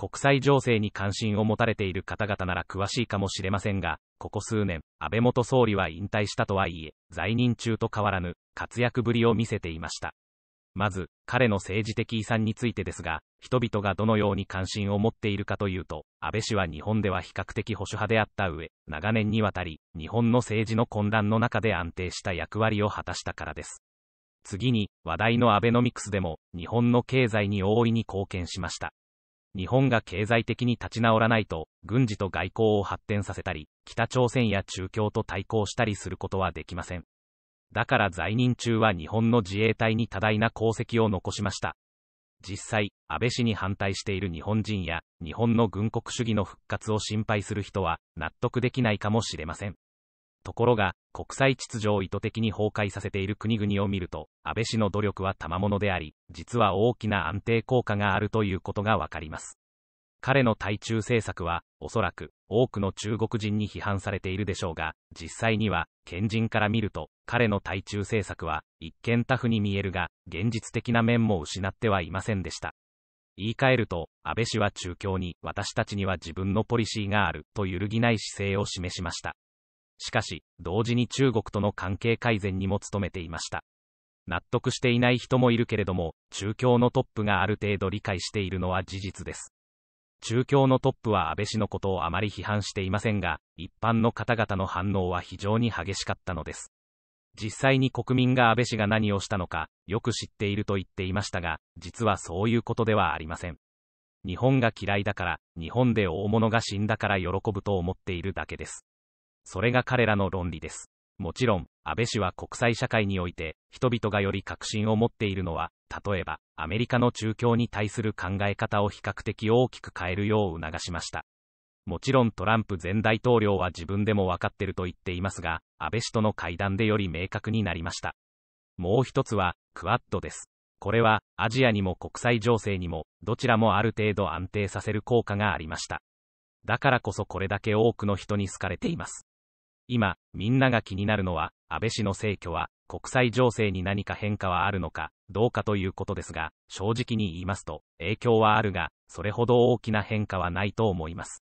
国際情勢に関心を持たれている方々なら詳しいかもしれませんが、ここ数年、安倍元総理は引退したとはいえ、在任中と変わらぬ活躍ぶりを見せていました。まず、彼の政治的遺産についてですが、人々がどのように関心を持っているかというと、安倍氏は日本では比較的保守派であった上、長年にわたり、日本の政治の混乱の中で安定した役割を果たしたからです。次に、話題のアベノミクスでも、日本の経済に大いに貢献しました。日本が経済的に立ち直らないと、軍事と外交を発展させたり、北朝鮮や中共と対抗したりすることはできません。だから在任中は日本の自衛隊に多大な功績を残しました。実際、安倍氏に反対している日本人や、日本の軍国主義の復活を心配する人は、納得できないかもしれません。ところが、国際秩序を意図的に崩壊させている国々を見ると、安倍氏の努力は賜物であり、実は大きな安定効果があるということがわかります。彼の対中政策は、おそらく、多くの中国人に批判されているでしょうが、実際には、賢人から見ると、彼の対中政策は、一見タフに見えるが、現実的な面も失ってはいませんでした。言い換えると、安倍氏は中共に、私たちには自分のポリシーがある、と揺るぎない姿勢を示しました。しかし、同時に中国との関係改善にも努めていました。納得していない人もいるけれども、中共のトップがある程度理解しているのは事実です。中共のトップは安倍氏のことをあまり批判していませんが、一般の方々の反応は非常に激しかったのです。実際に国民が安倍氏が何をしたのか、よく知っていると言っていましたが、実はそういうことではありません。日本が嫌いだから、日本で大物が死んだから喜ぶと思っているだけです。それが彼らの論理です。もちろん、安倍氏は国際社会において、人々がより確信を持っているのは、例えば、アメリカの中共に対する考え方を比較的大きく変えるよう促しました。もちろんトランプ前大統領は自分でも分かってると言っていますが、安倍氏との会談でより明確になりました。もう一つは、クアッドです。これは、アジアにも国際情勢にも、どちらもある程度安定させる効果がありました。だからこそこれだけ多くの人に好かれています。今、みんなが気になるのは、安倍氏の逝去は、国際情勢に何か変化はあるのか、どうかということですが、正直に言いますと、影響はあるが、それほど大きな変化はないと思います。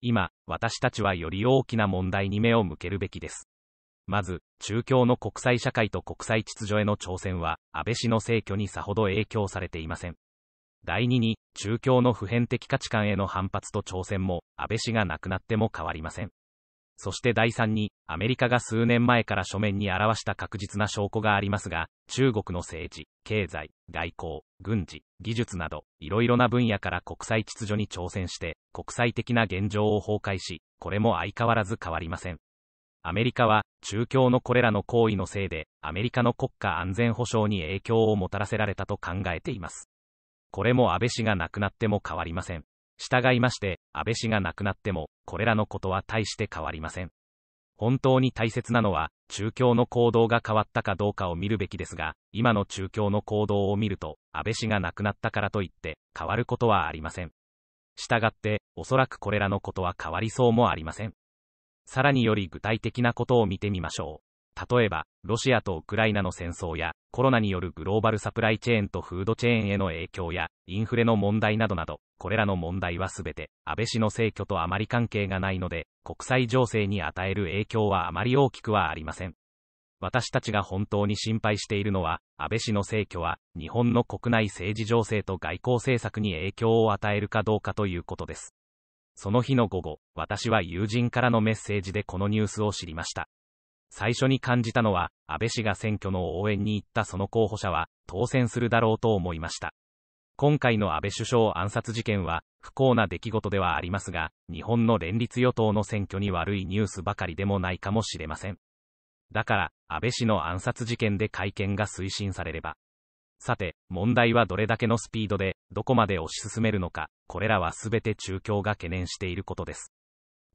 今、私たちはより大きな問題に目を向けるべきです。まず、中共の国際社会と国際秩序への挑戦は、安倍氏の逝去にさほど影響されていません。第二に、中共の普遍的価値観への反発と挑戦も、安倍氏が亡くなっても変わりません。そして第3に、アメリカが数年前から書面に表した確実な証拠がありますが、中国の政治、経済、外交、軍事、技術など、いろいろな分野から国際秩序に挑戦して、国際的な現状を崩壊し、これも相変わらず変わりません。アメリカは、中共のこれらの行為のせいで、アメリカの国家安全保障に影響をもたらせられたと考えています。これも安倍氏が亡くなっても変わりません。従いまして、安倍氏が亡くなっても、これらのことは大して変わりません。本当に大切なのは、中共の行動が変わったかどうかを見るべきですが、今の中共の行動を見ると、安倍氏が亡くなったからといって、変わることはありません。したがって、おそらくこれらのことは変わりそうもありません。さらにより具体的なことを見てみましょう。例えば、ロシアとウクライナの戦争や、コロナによるグローバルサプライチェーンとフードチェーンへの影響や、インフレの問題などなど、これらの問題はすべて、安倍氏の逝去とあまり関係がないので、国際情勢に与える影響はあまり大きくはありません。私たちが本当に心配しているのは、安倍氏の逝去は、日本の国内政治情勢と外交政策に影響を与えるかどうかということです。その日の午後、私は友人からのメッセージでこのニュースを知りました。最初に感じたのは、安倍氏が選挙の応援に行ったその候補者は、当選するだろうと思いました。今回の安倍首相暗殺事件は、不幸な出来事ではありますが、日本の連立与党の選挙に悪いニュースばかりでもないかもしれません。だから、安倍氏の暗殺事件で会見が推進されれば。さて、問題はどれだけのスピードで、どこまで推し進めるのか、これらはすべて中共が懸念していることです。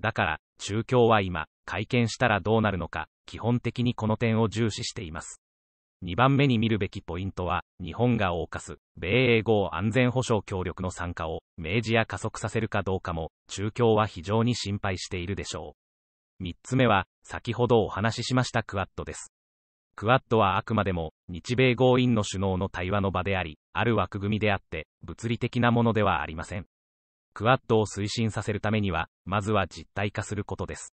だから、中共は今、会見したらどうなるのか、基本的にこの点を重視しています。2番目に見るべきポイントは、日本が謳歌す、米英豪安全保障協力の参加を、明示や加速させるかどうかも、中共は非常に心配しているでしょう。3つ目は、先ほどお話ししましたクアッドです。クアッドはあくまでも、日米合印の首脳の対話の場であり、ある枠組みであって、物理的なものではありません。クアッドを推進させるためには、まずは実体化することです。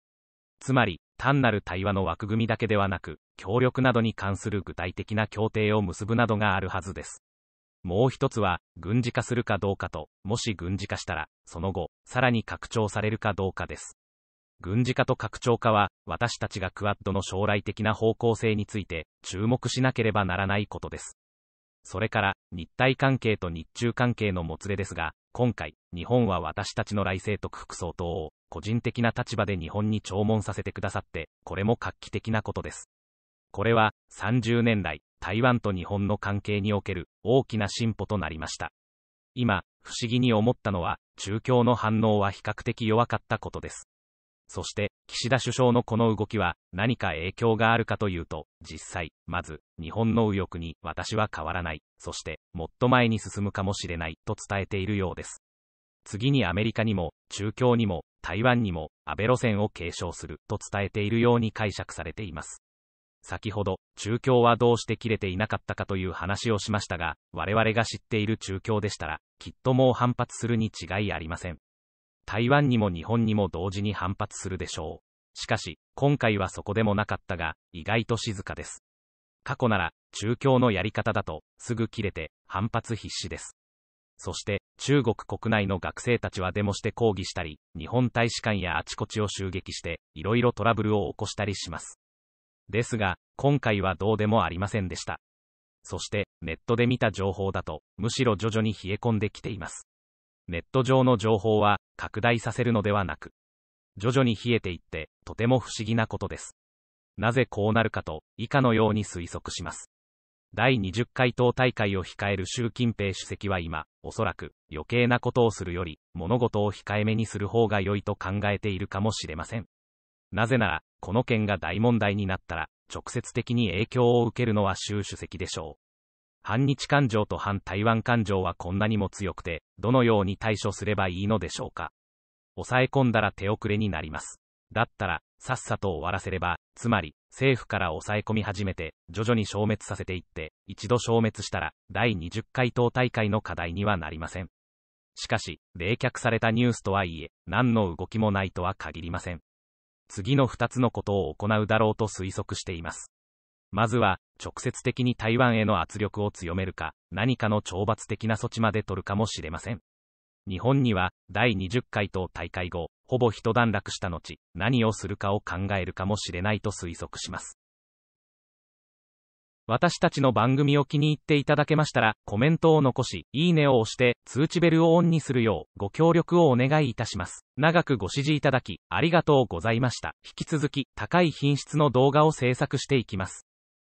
つまり、単なる対話の枠組みだけではなく、協力などに関する具体的な協定を結ぶなどがあるはずです。もう一つは、軍事化するかどうかと、もし軍事化したら、その後、さらに拡張されるかどうかです。軍事化と拡張化は、私たちがクアッドの将来的な方向性について、注目しなければならないことです。それから、日体関係と日中関係のもつれですが、今回、日本は私たちの来世徳副総統を、個人的な立場で日本に弔問させてくださって、これも画期的なことです。これは、30年来、台湾と日本の関係における大きな進歩となりました。今、不思議に思ったのは、中共の反応は比較的弱かったことです。そして、岸田首相のこの動きは何か影響があるかというと、実際、まず、日本の右翼に私は変わらない、そして、もっと前に進むかもしれないと伝えているようです。次にアメリカにも、中共にも、台湾にも、安倍路線を継承すると伝えているように解釈されています。先ほど、中共はどうして切れていなかったかという話をしましたが、我々が知っている中共でしたら、きっともう反発するに違いありません。台湾にも日本にも同時に反発するでしょう。しかし、今回はそこでもなかったが、意外と静かです。過去なら、中共のやり方だと、すぐ切れて、反発必至です。そして、中国国内の学生たちはデモして抗議したり、日本大使館やあちこちを襲撃して、いろいろトラブルを起こしたりします。ですが、今回はどうでもありませんでした。そして、ネットで見た情報だと、むしろ徐々に冷え込んできています。ネット上の情報は拡大させるのではなく、徐々に冷えていって、とても不思議なことです。なぜこうなるかと、以下のように推測します。第20回党大会を控える習近平主席は今、おそらく余計なことをするより、物事を控えめにする方が良いと考えているかもしれません。なぜなら、この件が大問題になったら、直接的に影響を受けるのは習主席でしょう。反日感情と反台湾感情はこんなにも強くて、どのように対処すればいいのでしょうか。抑え込んだら手遅れになります。だったら、さっさと終わらせれば、つまり、政府から抑え込み始めて、徐々に消滅させていって、一度消滅したら、第20回党大会の課題にはなりません。しかし、冷却されたニュースとはいえ、何の動きもないとは限りません。次の2つのことを行うだろうと推測しています。まずは、直接的に台湾への圧力を強めるか、何かの懲罰的な措置まで取るかもしれません。日本には、第20回と大会後、ほぼ一段落した後、何をするかを考えるかもしれないと推測します。私たちの番組を気に入っていただけましたら、コメントを残し、いいねを押して、通知ベルをオンにするよう、ご協力をお願いいたします。長くご支持いただき、ありがとうございました。引き続き、高い品質の動画を制作していきます。